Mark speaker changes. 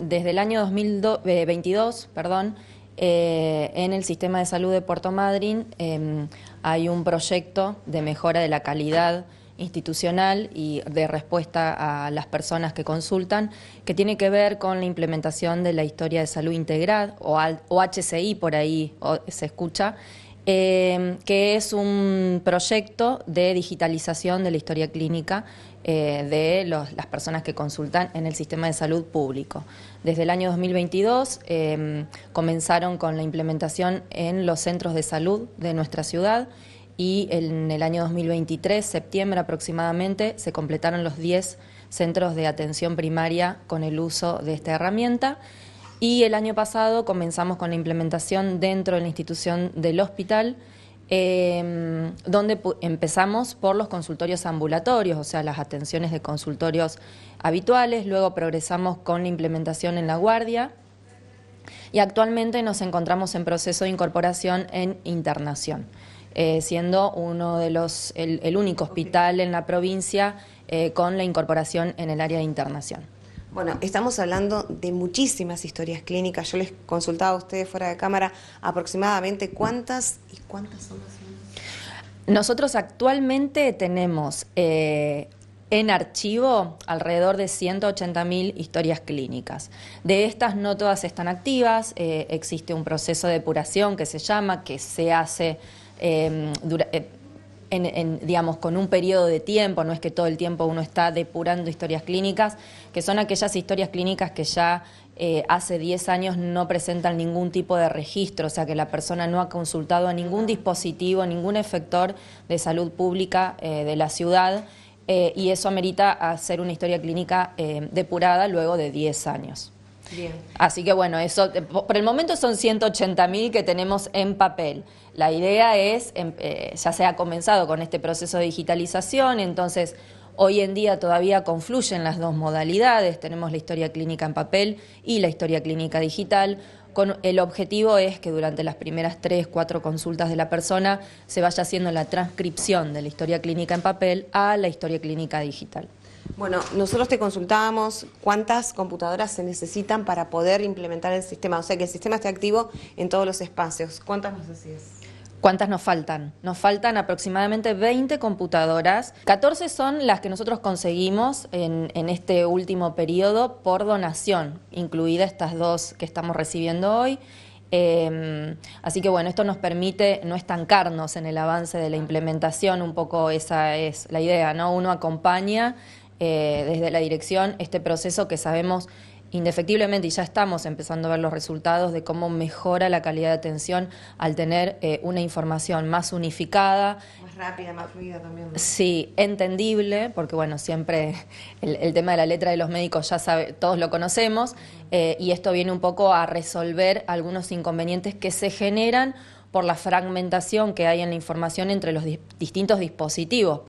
Speaker 1: Desde el año 2022, eh, perdón, eh, en el sistema de salud de Puerto Madryn em, hay un proyecto de mejora de la calidad institucional y de respuesta a las personas que consultan, que tiene que ver con la implementación de la historia de salud integral o, HCI, por ahí se escucha, Em, que es un proyecto de digitalización de la historia clínica eh, de las personas que consultan en el sistema de salud público. Desde el año 2022 em, comenzaron con la implementación en los centros de salud de nuestra ciudad y en el año 2023, septiembre aproximadamente, se completaron los 10 centros de atención primaria con el uso de esta herramienta. Y el año pasado comenzamos con la implementación dentro de la institución del hospital, em, donde empezamos por los consultorios ambulatorios, o sea, las atenciones de consultorios habituales, luego progresamos con la implementación en la guardia y actualmente nos encontramos en proceso de incorporación en internación. Eh, siendo uno de los, el, único hospital en la
Speaker 2: provincia eh, con la incorporación en el área de internación. Bueno, estamos hablando de muchísimas historias clínicas. Yo les consultaba a ustedes fuera de cámara aproximadamente cuántas y cuántas son las Nosotros actualmente tenemos
Speaker 1: eh, en archivo alrededor de 180.000 historias clínicas. De estas no todas están activas, eh, existe un proceso de depuración que se llama, que se hace eh, en, digamos, con un periodo de tiempo, no es que todo el tiempo uno está depurando historias clínicas, que son aquellas historias clínicas que ya eh, hace 10 años no presentan ningún tipo de registro, o sea que la persona no ha consultado a ningún dispositivo, ningún efector de salud pública eh, de la ciudad, eh, y eso amerita hacer una historia clínica depurada luego de 10 años. Bien. Así que bueno, eso por el momento son 180 mil que tenemos en papel. La idea es, em, eh, ya se ha comenzado con este proceso de digitalización, entonces hoy en día todavía confluyen las dos modalidades, tenemos la historia clínica en papel y la historia clínica digital. Con, el objetivo es que durante las primeras tres, cuatro consultas de la persona se vaya haciendo la transcripción de la historia clínica en papel a la historia clínica digital.
Speaker 2: Bueno, nosotros te consultábamos cuántas computadoras se necesitan para poder implementar el sistema, o sea que el sistema esté activo en todos los espacios. ¿Cuántas nos
Speaker 1: ¿Cuántas nos faltan?
Speaker 2: Nos faltan aproximadamente 20 computadoras. 14
Speaker 1: son las que nosotros conseguimos en, este último periodo por donación, incluidas estas dos que estamos recibiendo hoy. Em, así que bueno, esto nos permite no estancarnos en el avance de la implementación, un poco esa es la idea, ¿no? Uno acompaña eh, desde la dirección este proceso que sabemos indefectiblemente, y ya estamos empezando a ver los resultados de cómo mejora la calidad de atención al tener eh, una información más unificada.
Speaker 2: Más rápida, más fluida también.
Speaker 1: Sí, entendible, porque bueno, siempre el, tema de la letra de los médicos ya sabe, todos lo conocemos, eh, y esto viene un poco a resolver algunos inconvenientes que se generan por la fragmentación que hay en la información entre los distintos dispositivos.